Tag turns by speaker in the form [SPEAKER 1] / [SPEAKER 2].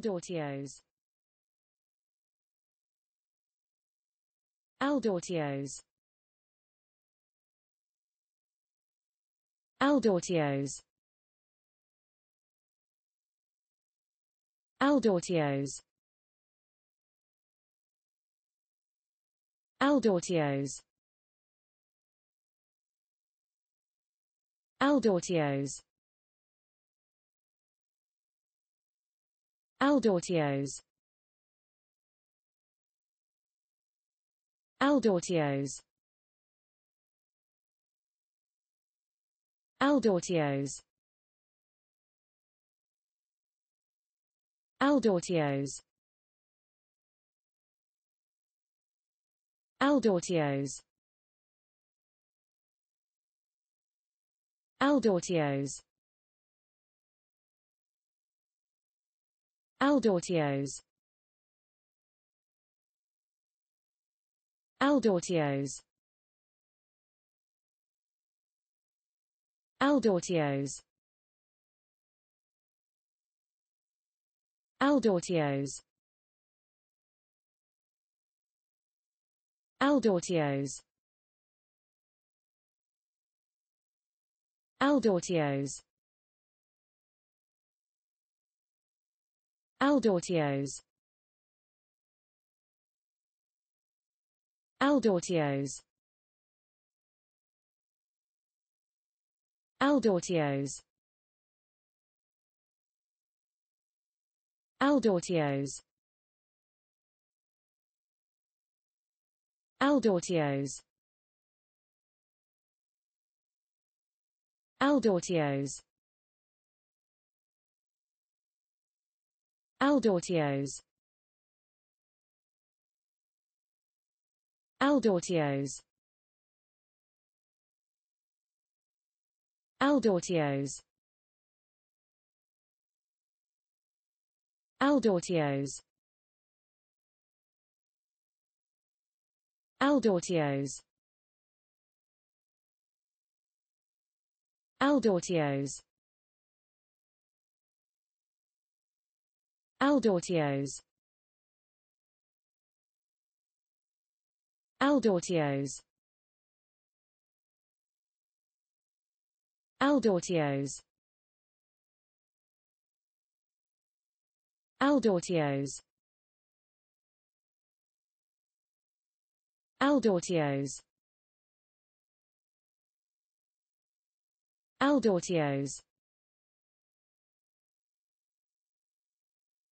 [SPEAKER 1] Aldortios Aldortios Aldortios Aldortios Aldortios Aldortios Aldortios Aldortios Aldortios Aldortios Aldortios Aldortios Aldortios Aldortios Aldortios Aldortios Aldortios Aldortios Aldortios Aldortios Aldortios Aldortios Aldortios Aldortios Aldortios Aldortios Aldortios Aldortios Aldortios Aldortios Aldortios Aldortios Aldortios Aldortios Aldortios Aldortios